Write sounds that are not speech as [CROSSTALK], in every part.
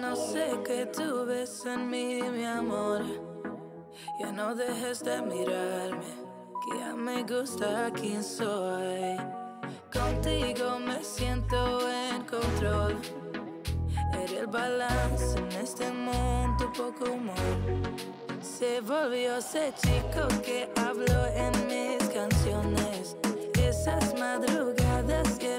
No sé qué tú ves en mí, mi amor. Ya no dejes de mirarme, que ya me gusta quién soy. Contigo me siento en control. Eres el balance en este mundo poco humor. Se volvió ese chico que hablo en mis canciones. Esas madrugadas que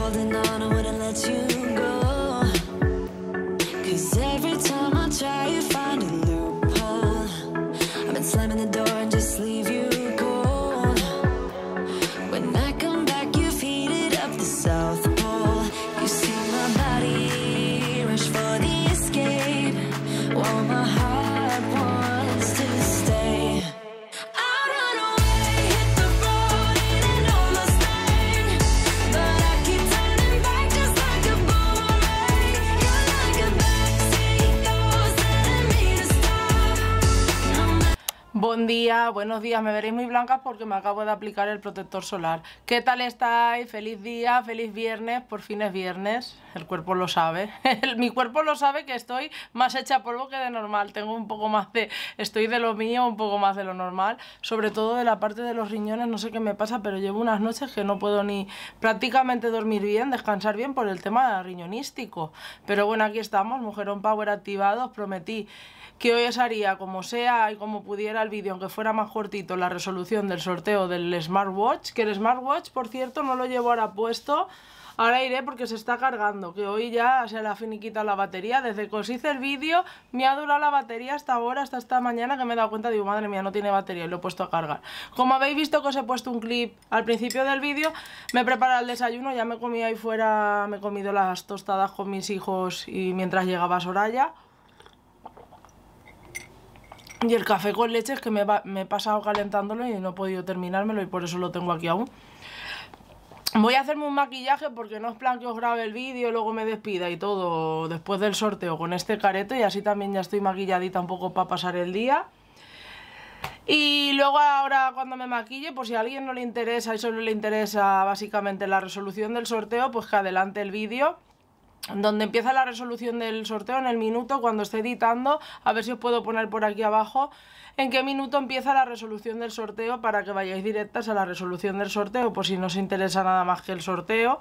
holding on, I wouldn't let you go. Buen día, buenos días. Me veréis muy blancas porque me acabo de aplicar el protector solar. ¿Qué tal estáis? Feliz día, feliz viernes. Por fin es viernes. El cuerpo lo sabe. [LAUGHS] Mi cuerpo lo sabe que estoy más hecha polvo que de normal. Tengo un poco más de... Estoy de lo mío, un poco más de lo normal. Sobre todo de la parte de los riñones. No sé qué me pasa, pero llevo unas noches que no puedo ni prácticamente dormir bien, descansar bien por el tema riñonístico. Pero bueno, aquí estamos. Mujerón Power activado. Os prometí que hoy haría como sea y como pudiera el vídeo, aunque fuera más cortito, la resolución del sorteo del smartwatch, que el smartwatch, por cierto, no lo llevo ahora puesto, ahora iré porque se está cargando, que hoy ya se la ha la batería, desde que os hice el vídeo me ha durado la batería hasta ahora, hasta esta mañana que me he dado cuenta, digo, madre mía, no tiene batería y lo he puesto a cargar. Como habéis visto que os he puesto un clip al principio del vídeo, me he el desayuno, ya me comí ahí fuera, me he comido las tostadas con mis hijos y mientras llegaba Soraya, y el café con leche es que me, he pasado calentándolo y no he podido terminármelo y por eso lo tengo aquí aún. Voy a hacerme un maquillaje porque no es plan que os grabe el vídeo, luego me despida y todo después del sorteo con este careto y así también ya estoy maquilladita un poco para pasar el día. Y luego ahora cuando me maquille, pues si a alguien no le interesa y solo le interesa básicamente la resolución del sorteo, pues que adelante el vídeo donde empieza la resolución del sorteo en el minuto cuando esté editando, a ver si os puedo poner por aquí abajo en qué minuto empieza la resolución del sorteo para que vayáis directas a la resolución del sorteo por si no os interesa nada más que el sorteo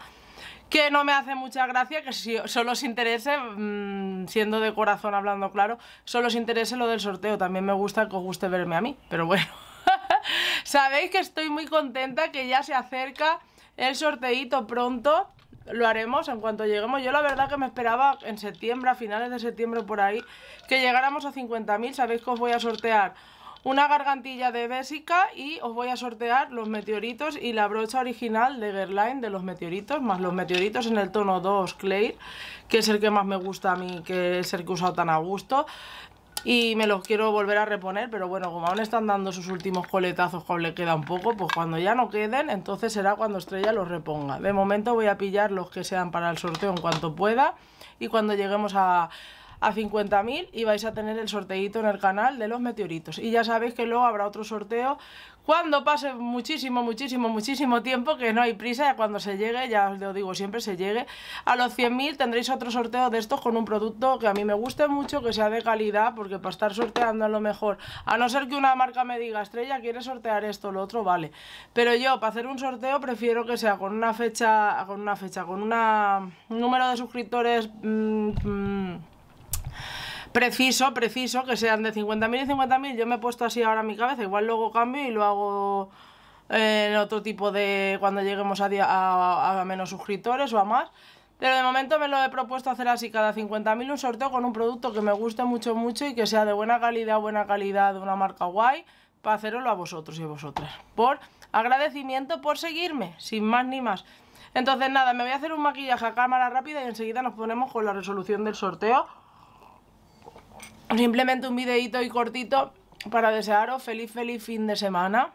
que no me hace mucha gracia, que si solo os interese, mm, siendo de corazón hablando claro, solo os interese lo del sorteo, también me gusta que os guste verme a mí, pero bueno, [LAUGHS] sabéis que estoy muy contenta que ya se acerca el sorteito pronto, lo haremos en cuanto lleguemos. Yo la verdad que me esperaba en septiembre, a finales de septiembre por ahí, que llegáramos a 50.000. Sabéis que os voy a sortear una gargantilla de Bésica y os voy a sortear los meteoritos y la brocha original de Gerline de los meteoritos, más los meteoritos en el tono 2 Clay, que es el que más me gusta a mí, que es el que he usado tan a gusto y me los quiero volver a reponer, pero bueno, como aún están dando sus últimos coletazos cuando le queda un poco, pues cuando ya no queden, entonces será cuando Estrella los reponga. De momento voy a pillar los que sean para el sorteo en cuanto pueda y cuando lleguemos a, a 50.000 y vais a tener el sorteito en el canal de los meteoritos. Y ya sabéis que luego habrá otro sorteo cuando pase muchísimo, muchísimo, muchísimo tiempo, que no hay prisa, ya cuando se llegue, ya os lo digo siempre, se llegue a los 100.000 tendréis otro sorteo de estos con un producto que a mí me guste mucho, que sea de calidad, porque para estar sorteando a lo mejor, a no ser que una marca me diga, estrella, ¿quieres sortear esto lo otro? Vale. Pero yo, para hacer un sorteo, prefiero que sea con una fecha, con una fecha, con un número de suscriptores... Mm, mm, preciso, preciso que sean de 50.000 y 50.000. Yo me he puesto así ahora en mi cabeza, igual luego cambio y lo hago en eh, otro tipo de cuando lleguemos a, a menos suscriptores o a más. Pero de momento me lo he propuesto hacer así cada 50.000 un sorteo con un producto que me guste mucho, mucho y que sea de buena calidad, buena calidad, de una marca guay, para hacerlo a vosotros y a vosotras. Por agradecimiento por seguirme, sin más ni más. Entonces nada, me voy a hacer un maquillaje a cámara rápida y enseguida nos ponemos con la resolución del sorteo simplemente un videito y cortito para desearos feliz, feliz fin de semana.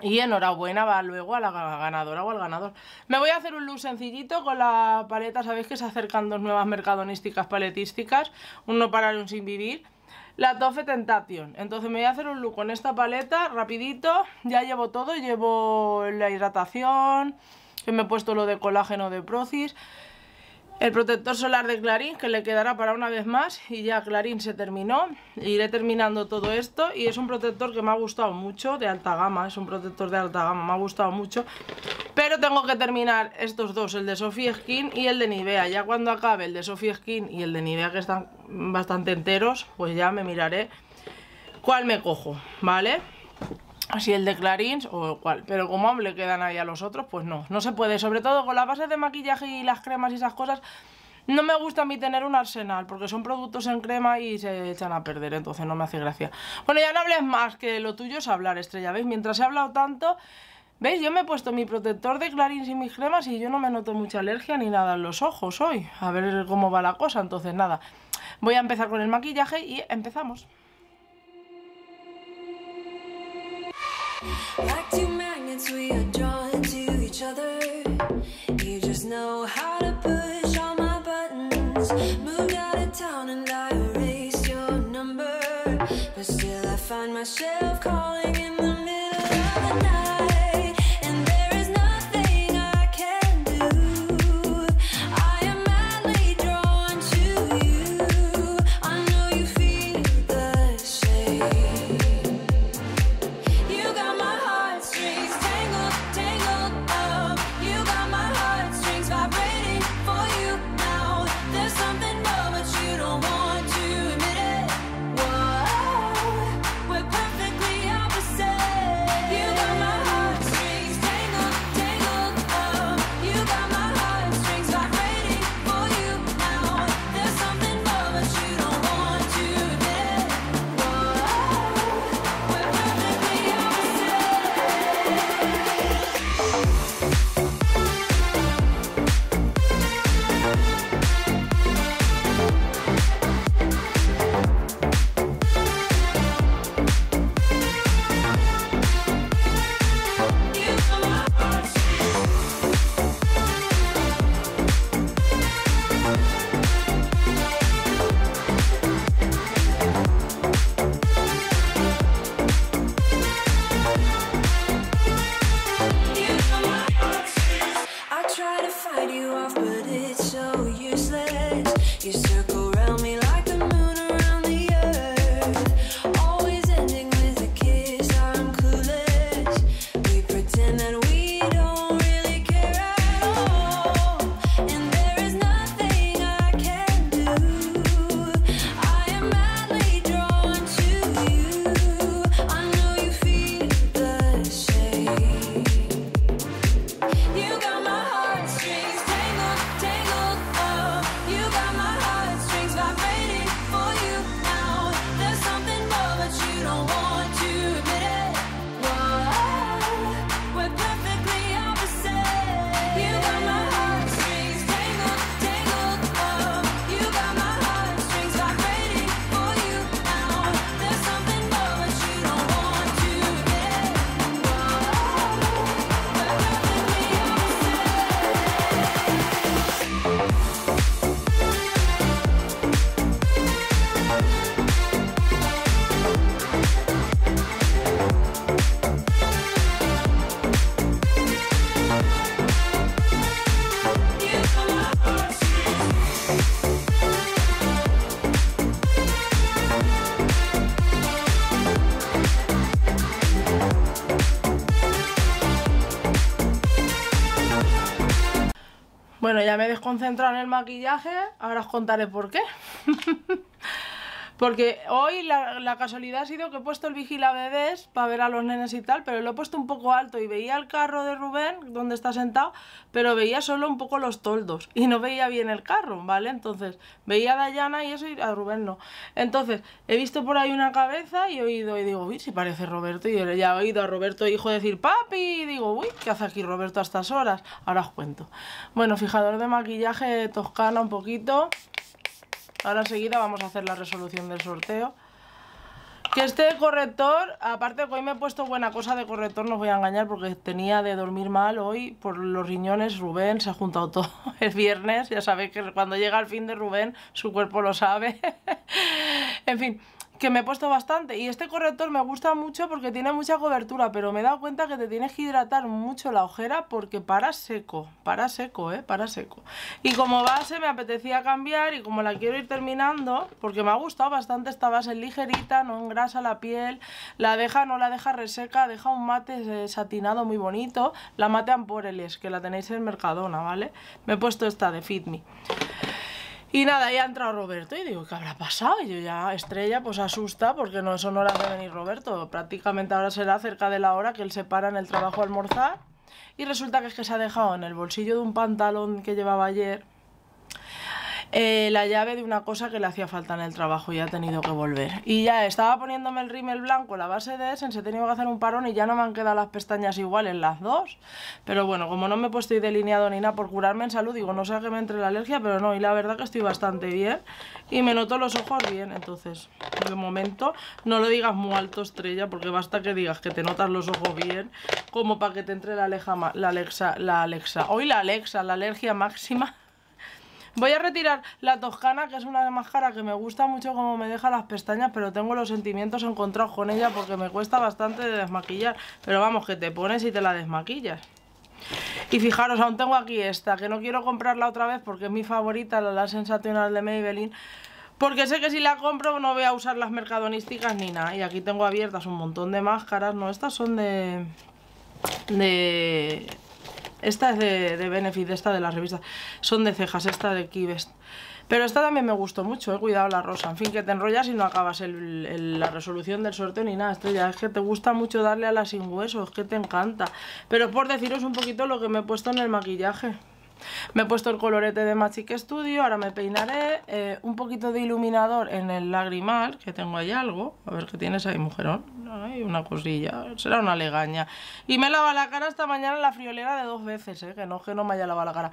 Y enhorabuena va luego a la ganadora o al ganador. Me voy a hacer un look sencillito con la paleta. Sabéis que se acercan dos nuevas mercadonísticas paletísticas. Uno para un sin vivir. La 12 Tentation. Entonces me voy a hacer un look con esta paleta rapidito. Ya llevo todo. Llevo la hidratación. Que me he puesto lo de colágeno de Procis. El protector solar de Clarín que le quedará para una vez más y ya Clarín se terminó. Iré terminando todo esto y es un protector que me ha gustado mucho, de alta gama, es un protector de alta gama, me ha gustado mucho. Pero tengo que terminar estos dos, el de Sophie Skin y el de Nivea. Ya cuando acabe el de Sophie Skin y el de Nivea que están bastante enteros, pues ya me miraré cuál me cojo, ¿vale? si el de Clarins o cual, pero como le quedan ahí a los otros, pues no, no se puede, sobre todo con las bases de maquillaje y las cremas y esas cosas, no me gusta a mí tener un arsenal, porque son productos en crema y se echan a perder, entonces no me hace gracia. Bueno, ya no hables más, que lo tuyo es hablar, estrella, ¿veis? Mientras he hablado tanto... ¿Veis? Yo me he puesto mi protector de Clarins y mis cremas y yo no me noto mucha alergia ni nada en los ojos hoy. A ver cómo va la cosa, entonces nada. Voy a empezar con el maquillaje y empezamos. Like two magnets, we are drawn to each other. You just know how to push all my buttons. Moved out of town and I erased your number. But still, I find myself calling. Bueno, ya me he desconcentrado en el maquillaje, ahora os contaré por qué. [LAUGHS] Porque hoy la, casualidad ha sido que he puesto el a para ver a los nenes y tal, pero lo he puesto un poco alto y veía el carro de Rubén, donde está sentado, pero veía solo un poco los toldos y no veía bien el carro, ¿vale? Entonces, veía a Dayana y eso y a Rubén no. Entonces, he visto por ahí una cabeza y he oído y digo, uy, si parece Roberto. Y ya he oído a Roberto hijo decir, papi, y digo, uy, ¿qué hace aquí Roberto a estas horas? Ahora os cuento. Bueno, fijador de maquillaje toscana un poquito. Ahora enseguida vamos a hacer la resolución del sorteo. Que este corrector, aparte que hoy me he puesto buena cosa de corrector, no voy a engañar porque tenía de dormir mal hoy por los riñones. Rubén se ha juntado todo [LAUGHS] el viernes, ya sabéis que cuando llega el fin de Rubén, su cuerpo lo sabe. [LAUGHS] en fin, que me he puesto bastante. Y este corrector me gusta mucho porque tiene mucha cobertura, pero me he dado cuenta que te tienes que hidratar mucho la ojera porque para seco, para seco, ¿eh? Para seco. Y como base me apetecía cambiar y como la quiero ir terminando, porque me ha gustado bastante esta base ligerita, no engrasa la piel, la deja, no la deja reseca, deja un mate eh, satinado muy bonito, la mate Amporeles, que la tenéis en Mercadona, ¿vale? Me he puesto esta de Fit Me. Y nada, ya ha entrado Roberto y digo, ¿qué habrá pasado? Y yo ya, Estrella, pues asusta porque no son horas de venir Roberto. Prácticamente ahora será cerca de la hora que él se para en el trabajo a almorzar. Y resulta que es que se ha dejado en el bolsillo de un pantalón que llevaba ayer eh, la llave de una cosa que le hacía falta en el trabajo y ha tenido que volver. Y ya estaba poniéndome el rímel blanco, la base de Essence, he tenido que hacer un parón y ya no me han quedado las pestañas iguales las dos. Pero bueno, como no me he puesto delineado ni nada por curarme en salud, digo, no sé a qué me entre la alergia, pero no, y la verdad que estoy bastante bien. Y me noto los ojos bien, entonces, de momento, no lo digas muy alto, estrella, porque basta que digas que te notas los ojos bien, como para que te entre la, aleja, la Alexa, la Alexa, hoy la Alexa, la alergia máxima. Voy a retirar la Toscana, que es una máscara que me gusta mucho como me deja las pestañas, pero tengo los sentimientos encontrados con ella porque me cuesta bastante de desmaquillar. Pero vamos, que te pones y te la desmaquillas. Y fijaros, aún tengo aquí esta, que no quiero comprarla otra vez porque es mi favorita, la, la sensacional de Maybelline. Porque sé que si la compro no voy a usar las mercadonísticas ni nada. Y aquí tengo abiertas un montón de máscaras, ¿no? Estas son de... De... Esta es de, de Benefit, esta de las revistas. Son de cejas, esta de Kibest. Pero esta también me gustó mucho, he eh. cuidado la rosa. En fin, que te enrollas y no acabas la resolución del sorteo ni nada, estrella. Es que te gusta mucho darle a la sin hueso, es que te encanta. Pero por deciros un poquito lo que me he puesto en el maquillaje. Me he puesto el colorete de Magic Studio, ahora me peinaré, eh, un poquito de iluminador en el lagrimal, que tengo ahí algo, a ver qué tienes ahí, mujerón, hay una cosilla, será una legaña. Y me he la cara esta mañana en la friolera de dos veces, eh, que no que no me haya lavado la cara.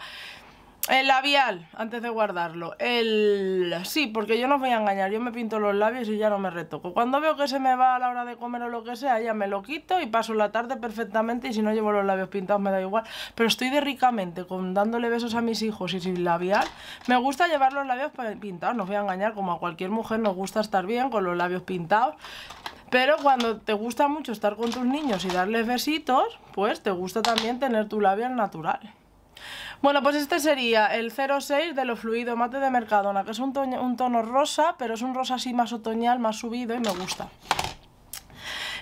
El labial, antes de guardarlo El... Sí, porque yo no voy a engañar Yo me pinto los labios y ya no me retoco Cuando veo que se me va a la hora de comer o lo que sea Ya me lo quito y paso la tarde perfectamente Y si no llevo los labios pintados me da igual Pero estoy de ricamente con dándole besos a mis hijos Y sin labial Me gusta llevar los labios pintados No os voy a engañar, como a cualquier mujer nos gusta estar bien Con los labios pintados pero cuando te gusta mucho estar con tus niños y darles besitos, pues te gusta también tener tu labial natural. Bueno, pues este sería el 06 de lo fluido mate de Mercadona, que es un, tono rosa, pero es un rosa así más otoñal, más subido y me gusta.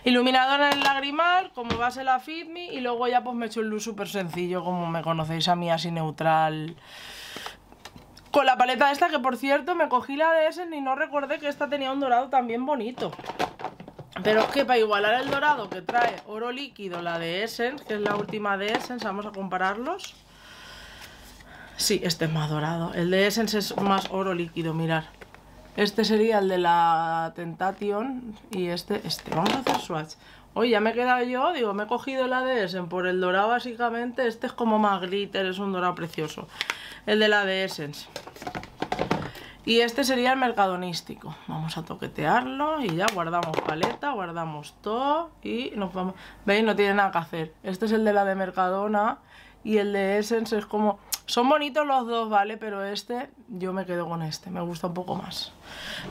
Iluminador en el lagrimal, como base la Me y luego ya pues me echo el luz súper sencillo, como me conocéis a mí, así neutral. Con la paleta esta, que por cierto me cogí la de Essence y no recordé que esta tenía un dorado también bonito. Pero es que para igualar el dorado que trae oro líquido, la de Essence, que es la última de Essence, vamos a compararlos. Sí, este es más dorado. El de Essence es más oro líquido, mirar. Este sería el de la Tentation y este, este. Vamos a hacer swatch. Hoy ya me he quedado yo, digo, me he cogido la de Essence por el dorado básicamente. Este es como más glitter, es un dorado precioso. El de la de Essence. Y este sería el mercadonístico. Vamos a toquetearlo y ya guardamos paleta, guardamos todo y nos vamos... ¿Veis? No tiene nada que hacer. Este es el de la de Mercadona y el de Essence es como son bonitos los dos, ¿vale? Pero este, yo me quedo con este, me gusta un poco más.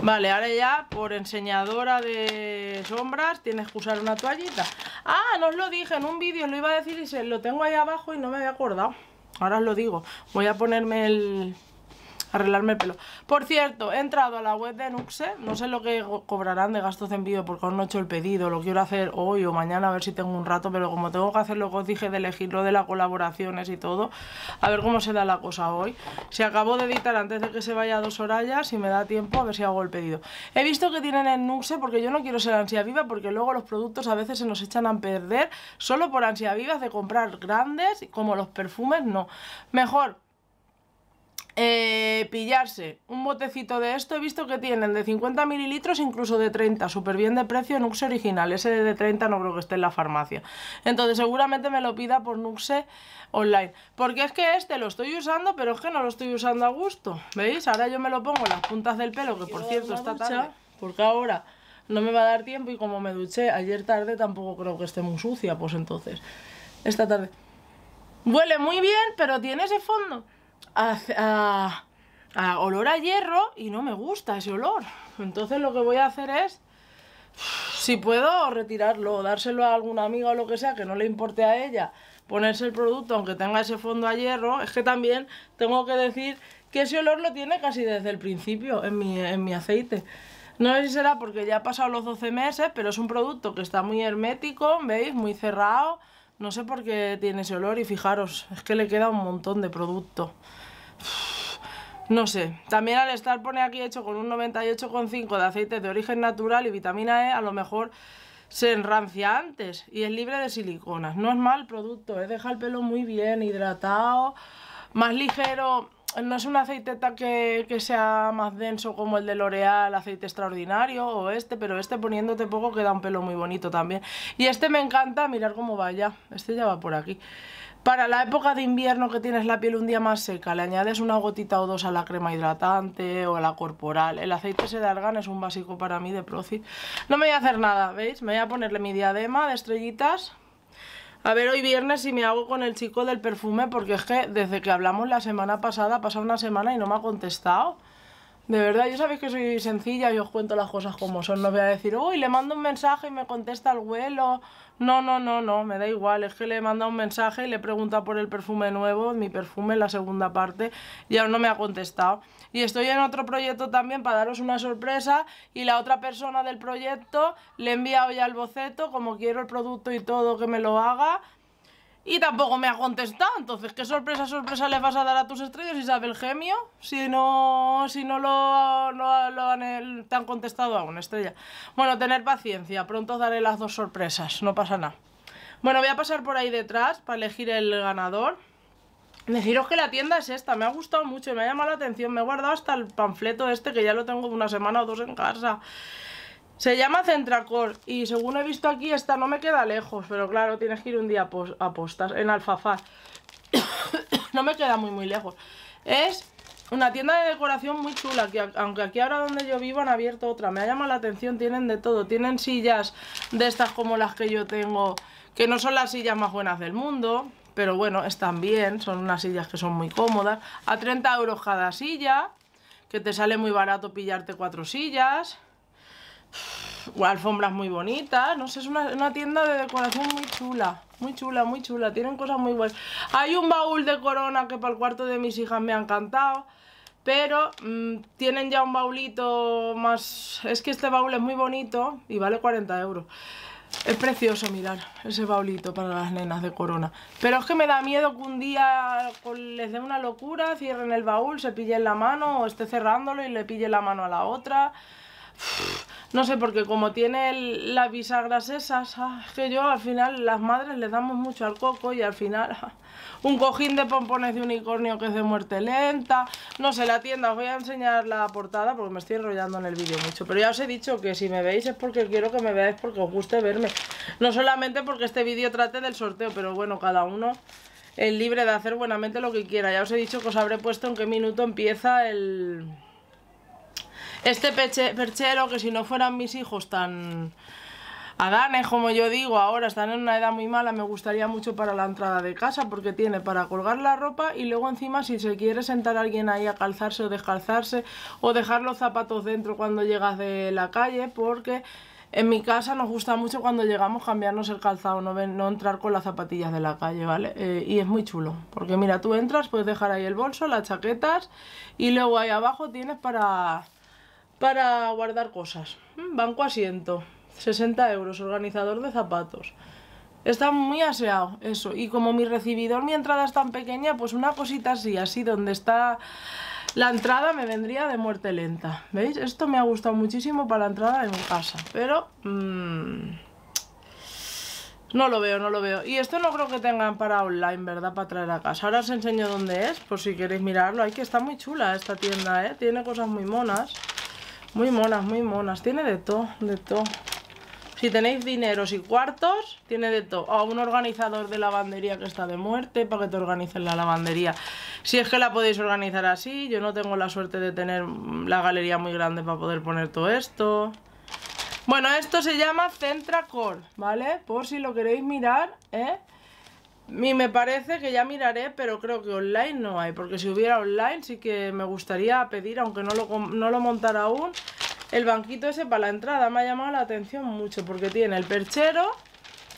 Vale, ahora ya por enseñadora de sombras tienes que usar una toallita. Ah, no os lo dije en un vídeo, lo iba a decir y se lo tengo ahí abajo y no me había acordado. Ahora os lo digo, voy a ponerme el, arreglarme el pelo. Por cierto, he entrado a la web de Nuxe, no sé lo que cobrarán de gastos de envío porque aún no he hecho el pedido, lo quiero hacer hoy o mañana a ver si tengo un rato, pero como tengo que hacer lo que os dije de elegirlo, de las colaboraciones y todo, a ver cómo se da la cosa hoy. se acabó de editar antes de que se vaya a dos horas y si me da tiempo, a ver si hago el pedido. He visto que tienen en Nuxe porque yo no quiero ser ansia viva porque luego los productos a veces se nos echan a perder solo por ansia viva de comprar grandes como los perfumes, no. Mejor eh, pillarse un botecito de esto. He visto que tienen de 50 mililitros, incluso de 30, súper bien de precio Nuxe original. Ese de 30 no creo que esté en la farmacia. Entonces seguramente me lo pida por Nuxe online. Porque es que este lo estoy usando, pero es que no lo estoy usando a gusto. ¿Veis? Ahora yo me lo pongo en las puntas del pelo, que por cierto está tarde. Porque ahora no me va a dar tiempo y como me duché ayer tarde tampoco creo que esté muy sucia. Pues entonces, esta tarde. Huele muy bien, pero tiene ese fondo a, ah, ah, ah, olor a hierro y no me gusta ese olor. Entonces lo que voy a hacer es, si puedo, retirarlo o dárselo a alguna amiga o lo que sea que no le importe a ella ponerse el producto aunque tenga ese fondo a hierro. Es que también tengo que decir que ese olor lo tiene casi desde el principio en mi, en mi aceite. No sé si será porque ya ha pasado los 12 meses, pero es un producto que está muy hermético, ¿veis? Muy cerrado, no sé por qué tiene ese olor y fijaros, es que le queda un montón de producto. No sé, también al estar pone aquí hecho con un 98,5 de aceites de origen natural y vitamina E, a lo mejor se enrancia antes y es libre de siliconas. No es mal producto, Es ¿eh? deja el pelo muy bien hidratado, más ligero no es un aceiteta que, sea más denso como el de L'Oreal, aceite extraordinario o este, pero este poniéndote poco queda un pelo muy bonito también. Y este me encanta, mirar cómo va ya, este ya va por aquí. Para la época de invierno que tienes la piel un día más seca, le añades una gotita o dos a la crema hidratante o a la corporal. El aceite de argan es un básico para mí de Proci. No me voy a hacer nada, ¿veis? Me voy a ponerle mi diadema de estrellitas a ver, hoy viernes si me hago con el chico del perfume, porque es que desde que hablamos la semana pasada ha pasado una semana y no me ha contestado. De verdad, yo sabéis que soy sencilla y os cuento las cosas como son. No voy a decir, uy, le mando un mensaje y me contesta el vuelo. No, no, no, no, me da igual. Es que le he mandado un mensaje y le he por el perfume nuevo, mi perfume, la segunda parte, y aún no me ha contestado. Y estoy en otro proyecto también para daros una sorpresa y la otra persona del proyecto le he enviado ya el boceto, como quiero el producto y todo, que me lo haga y tampoco me ha contestado, entonces, ¿qué sorpresa, sorpresa le vas a dar a tus estrellas, Isabel Gemio? Si no, si no lo, han, te han contestado una estrella. Bueno, tener paciencia, pronto daré las dos sorpresas, no pasa nada. Bueno, voy a pasar por ahí detrás para elegir el ganador. Deciros que la tienda es esta, me ha gustado mucho, me ha llamado la atención, me he guardado hasta el panfleto este que ya lo tengo una semana o dos en casa. Se llama Centracor y según he visto aquí esta no me queda lejos, pero claro, tienes que ir un día a, en Alfafar. [COUGHS] no me queda muy muy lejos. Es una tienda de decoración muy chula, que aunque aquí ahora donde yo vivo han abierto otra. Me ha llamado la atención, tienen de todo. Tienen sillas de estas como las que yo tengo, que no son las sillas más buenas del mundo, pero bueno, están bien, son unas sillas que son muy cómodas. A 30 euros cada silla, que te sale muy barato pillarte cuatro sillas alfombras muy bonitas, no sé, es una, tienda de decoración muy chula, muy chula, muy chula, tienen cosas muy buenas. Hay un baúl de corona que para el cuarto de mis hijas me ha encantado, pero mm, tienen ya un baulito más... Es que este baúl es muy bonito y vale 40 euros. Es precioso, mirar ese baulito para las nenas de corona. Pero es que me da miedo que un día les dé una locura, cierren el baúl, se pille en la mano o esté cerrándolo y le pille la mano a la otra. No sé, porque como tiene las bisagras ah, esas, que yo al final las madres le damos mucho al coco y al final ah, un cojín de pompones de unicornio que es de muerte lenta. No sé, la tienda, os voy a enseñar la portada porque me estoy enrollando en el vídeo mucho. Pero ya os he dicho que si me veis es porque quiero que me veáis porque os guste verme. No solamente porque este vídeo trate del sorteo, pero bueno, cada uno es libre de hacer buenamente lo que quiera. Ya os he dicho que os habré puesto en qué minuto empieza el este perchero que si no fueran mis hijos tan adanes, como yo digo, ahora están en una edad muy mala, me gustaría mucho para la entrada de casa porque tiene para colgar la ropa y luego encima si se quiere sentar alguien ahí a calzarse o descalzarse o dejar los zapatos dentro cuando llegas de la calle porque... En mi casa nos gusta mucho cuando llegamos cambiarnos el calzado, no, no entrar con las zapatillas de la calle, ¿vale? Eh, y es muy chulo, porque mira, tú entras, puedes dejar ahí el bolso, las chaquetas y luego ahí abajo tienes para para guardar cosas. Mm, banco asiento, 60 euros, organizador de zapatos. Está muy aseado eso. Y como mi recibidor, mi entrada es tan pequeña, pues una cosita así, así donde está la entrada me vendría de muerte lenta. ¿Veis? Esto me ha gustado muchísimo para la entrada de mi casa. Pero... Mm, no lo veo, no lo veo. Y esto no creo que tengan para online, ¿verdad? Para traer a casa. Ahora os enseño dónde es, por si queréis mirarlo. Hay que está muy chula esta tienda, ¿eh? Tiene cosas muy monas. Muy monas, muy monas. Tiene de todo, de todo. Si tenéis dineros y cuartos, tiene de todo. a un organizador de lavandería que está de muerte para que te organicen la lavandería. Si es que la podéis organizar así, yo no tengo la suerte de tener la galería muy grande para poder poner todo esto. Bueno, esto se llama Centracore, ¿vale? Por si lo queréis mirar, ¿eh? me parece que ya miraré, pero creo que online no hay, porque si hubiera online sí que me gustaría pedir, aunque no lo, no lo montara aún, el banquito ese para la entrada. Me ha llamado la atención mucho, porque tiene el perchero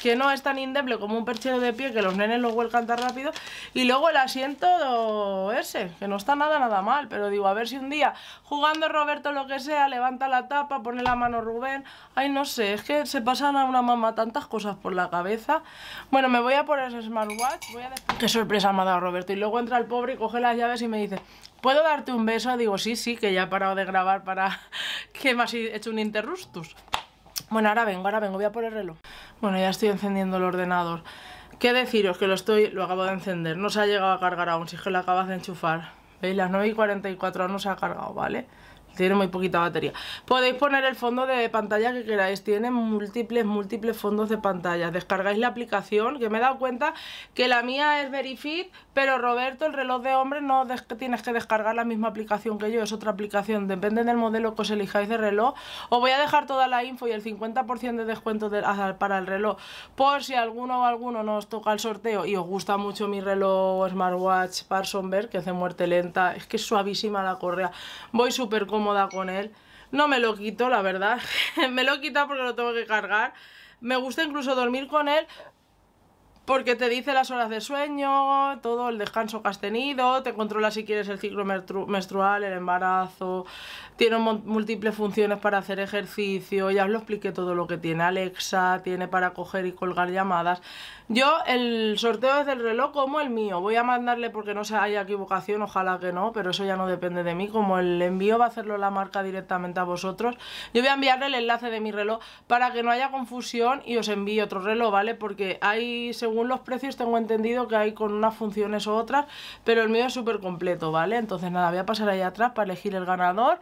que no es tan indeble como un perchero de pie que los nenes lo vuelcan tan rápido. Y luego el asiento ese, que no está nada, nada mal. Pero digo, a ver si un día jugando Roberto lo que sea, levanta la tapa, pone la mano Rubén. Ay, no sé, es que se pasan a una mamá tantas cosas por la cabeza. Bueno, me voy a poner ese smartwatch. Voy a Qué sorpresa me ha dado Roberto. Y luego entra el pobre y coge las llaves y me dice, ¿puedo darte un beso? Digo, sí, sí, que ya he parado de grabar para [LAUGHS] que me has hecho un interrustus. Bueno, ahora vengo, ahora vengo, voy a por el reloj. Bueno, ya estoy encendiendo el ordenador. ¿Qué deciros? Que lo estoy, lo acabo de encender. No se ha llegado a cargar aún, si es que lo acabas de enchufar. ¿Veis? Las 9 y 44 aún no se ha cargado, ¿vale? vale tiene muy poquita batería. Podéis poner el fondo de pantalla que queráis, tiene múltiples, múltiples fondos de pantalla. Descargáis la aplicación, que me he dado cuenta que la mía es Verifit, pero Roberto, el reloj de hombre, no tienes que descargar la misma aplicación que yo, es otra aplicación, depende del modelo que os elijáis de reloj. Os voy a dejar toda la info y el 50% de descuento para el reloj, por si alguno o alguno nos toca el sorteo y os gusta mucho mi reloj smartwatch Parsonberg, que hace muerte lenta, es que es suavísima la correa. Voy súper cómoda con él. No me lo quito, la verdad. [LAUGHS] me lo quita porque lo tengo que cargar. Me gusta incluso dormir con él porque te dice las horas de sueño, todo el descanso que has tenido, te controla si quieres el ciclo menstrual, el embarazo, tiene múltiples funciones para hacer ejercicio, ya os lo expliqué todo lo que tiene Alexa, tiene para coger y colgar llamadas. Yo el sorteo es del reloj como el mío, voy a mandarle porque no se haya equivocación, ojalá que no, pero eso ya no depende de mí, como el envío va a hacerlo la marca directamente a vosotros. Yo voy a enviarle el enlace de mi reloj para que no haya confusión y os envíe otro reloj, ¿vale? Porque hay, según los precios, tengo entendido que hay con unas funciones u otras, pero el mío es súper completo, ¿vale? Entonces nada, voy a pasar ahí atrás para elegir el ganador.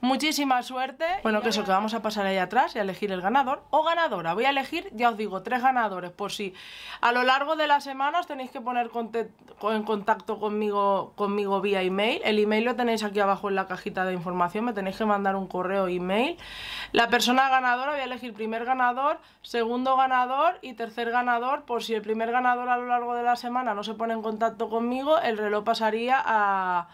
Muchísima suerte. Bueno, que eso, que vamos a pasar ahí atrás y a elegir el ganador o ganadora. Voy a elegir, ya os digo, tres ganadores por si a lo largo de la semana os tenéis que poner en contacto conmigo, conmigo vía email. El email lo tenéis aquí abajo en la cajita de información, me tenéis que mandar un correo email. La persona ganadora, voy a elegir primer ganador, segundo ganador y tercer ganador por si el primer ganador a lo largo de la semana no se pone en contacto conmigo, el reloj pasaría a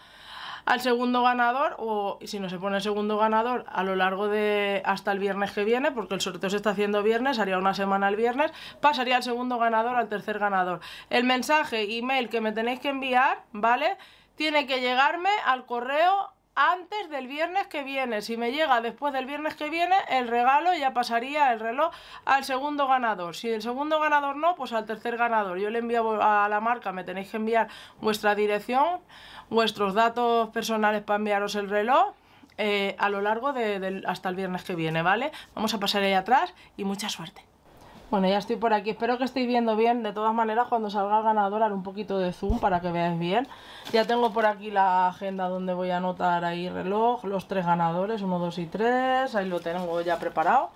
al segundo ganador o si no se pone el segundo ganador a lo largo de hasta el viernes que viene, porque el sorteo se está haciendo viernes, haría una semana el viernes, pasaría al segundo ganador al tercer ganador. El mensaje, email que me tenéis que enviar, ¿vale? Tiene que llegarme al correo antes del viernes que viene. Si me llega después del viernes que viene, el regalo ya pasaría el reloj al segundo ganador. Si el segundo ganador no, pues al tercer ganador. Yo le envío a la marca, me tenéis que enviar vuestra dirección vuestros datos personales para enviaros el reloj eh, a lo largo de, hasta el viernes que viene, ¿vale? Vamos a pasar ahí atrás y mucha suerte. Bueno, ya estoy por aquí. Espero que estéis viendo bien. De todas maneras, cuando salga el ganador, haré un poquito de zoom para que veáis bien. Ya tengo por aquí la agenda donde voy a anotar ahí reloj, los tres ganadores, uno, dos y tres. Ahí lo tengo ya preparado.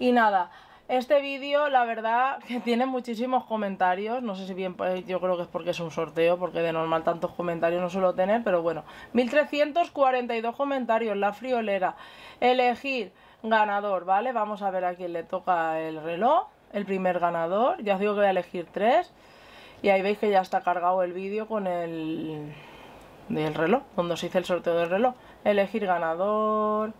Y nada, este vídeo, la verdad, [LAUGHS] que tiene muchísimos comentarios. No sé si bien, pues, yo creo que es porque es un sorteo, porque de normal tantos comentarios no suelo tener, pero bueno. 1342 comentarios, la friolera. Elegir ganador, ¿vale? Vamos a ver a quién le toca el reloj, el primer ganador. Ya os digo que voy a elegir tres. Y ahí veis que ya está cargado el vídeo con el del reloj, cuando se hizo el sorteo del reloj. Elegir ganador.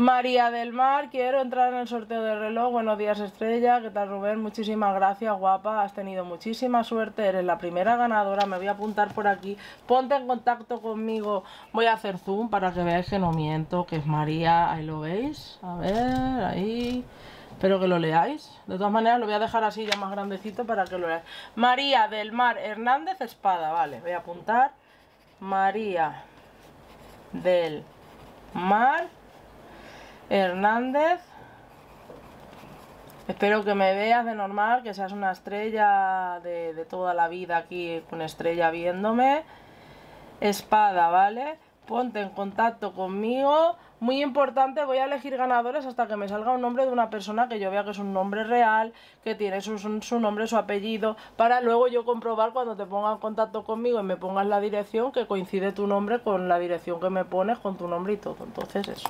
María del Mar, quiero entrar en el sorteo del reloj. Buenos días, Estrella. ¿Qué tal, Rubén? Muchísimas gracias, guapa. Has tenido muchísima suerte. Eres la primera ganadora. Me voy a apuntar por aquí. Ponte en contacto conmigo. Voy a hacer zoom para que veáis que no miento, que es María. Ahí lo veis. A ver, ahí. Espero que lo leáis. De todas maneras, lo voy a dejar así ya más grandecito para que lo leáis. María del Mar Hernández Espada. Vale, voy a apuntar. María del Mar Hernández. Espero que me veas de normal, que seas una estrella de, toda la vida aquí, una estrella viéndome. Espada, ¿vale? Ponte en contacto conmigo. Muy importante, voy a elegir ganadores hasta que me salga un nombre de una persona que yo vea que es un nombre real, que tiene su, su nombre, su apellido, para luego yo comprobar cuando te ponga en contacto conmigo y me pongas la dirección, que coincide tu nombre con la dirección que me pones, con tu nombre y todo. Entonces eso.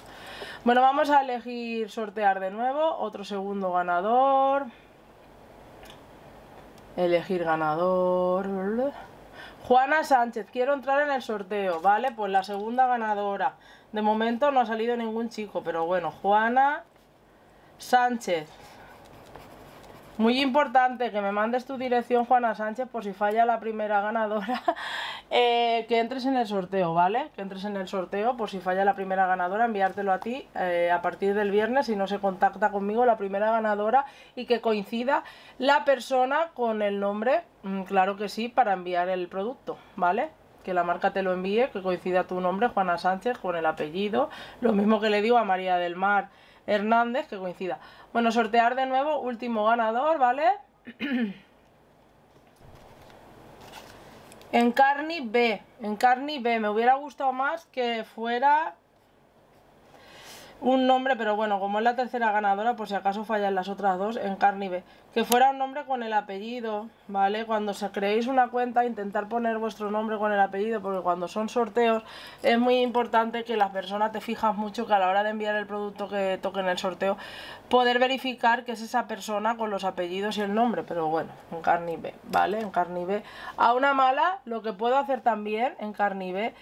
Bueno, vamos a elegir sortear de nuevo, otro segundo ganador. Elegir ganador. Juana Sánchez, quiero entrar en el sorteo, ¿vale? Pues la segunda ganadora. De momento no ha salido ningún chico, pero bueno, Juana Sánchez. Muy importante que me mandes tu dirección, Juana Sánchez, por si falla la primera ganadora, eh, que entres en el sorteo, ¿vale? Que entres en el sorteo por si falla la primera ganadora, enviártelo a ti eh, a partir del viernes si no se contacta conmigo la primera ganadora y que coincida la persona con el nombre, mm, claro que sí, para enviar el producto, ¿vale? Que la marca te lo envíe, que coincida tu nombre, Juana Sánchez, con el apellido. Lo mismo que le digo a María del Mar Hernández, que coincida. Bueno, sortear de nuevo, último ganador, ¿vale? [CLEARS THROAT] En carne B, en carne B, me hubiera gustado más que fuera un nombre, pero bueno, como es la tercera ganadora, por si acaso fallan las otras dos, en Carnive. Que fuera un nombre con el apellido, ¿vale? Cuando se creéis una cuenta, intentar poner vuestro nombre con el apellido, porque cuando son sorteos es muy importante que las personas te fijas mucho que a la hora de enviar el producto que toque en el sorteo, poder verificar que es esa persona con los apellidos y el nombre. Pero bueno, en Carnive, ¿vale? En Carnive. A una mala, lo que puedo hacer también en Carnive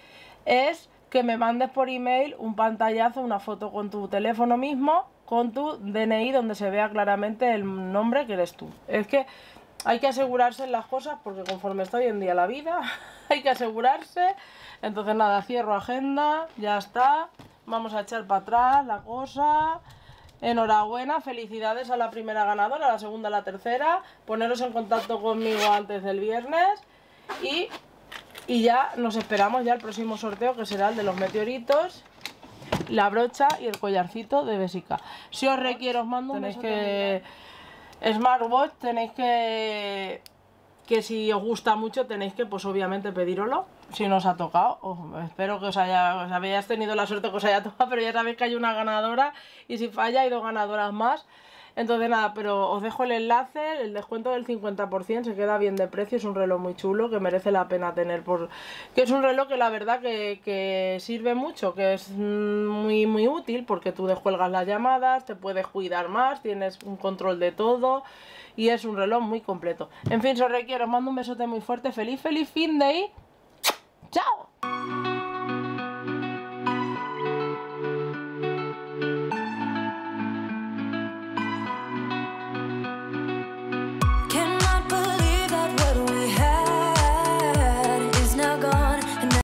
es que me mandes por email un pantallazo, una foto con tu teléfono mismo, con tu DNI donde se vea claramente el nombre que eres tú. Es que hay que asegurarse en las cosas porque conforme estoy en día la vida, [LAUGHS] hay que asegurarse. Entonces nada, cierro agenda, ya está. Vamos a echar para atrás la cosa. Enhorabuena, felicidades a la primera ganadora, a la segunda, a la tercera. Poneros en contacto conmigo antes del viernes y y ya nos esperamos ya el próximo sorteo que será el de los meteoritos la brocha y el collarcito de Besica. Si os requiero os mando tenéis que ¿eh? smartwatch, tenéis que que si os gusta mucho tenéis que pues obviamente pedíroslo. Si no os ha tocado, espero que os, haya, tenido la suerte que os haya tocado, pero ya sabéis que hay una ganadora y si falla hay dos ganadoras más. Entonces nada, pero os dejo el enlace, el descuento del 50%, se queda bien de precio, es un reloj muy chulo que merece la pena tener, por... que es un reloj que la verdad que, sirve mucho, que es mm, muy muy útil porque tú descuelgas las llamadas, te puedes cuidar más, tienes un control de todo y es un reloj muy completo. En fin, os requiero, os mando un besote muy fuerte, feliz, feliz fin de ¡Chao!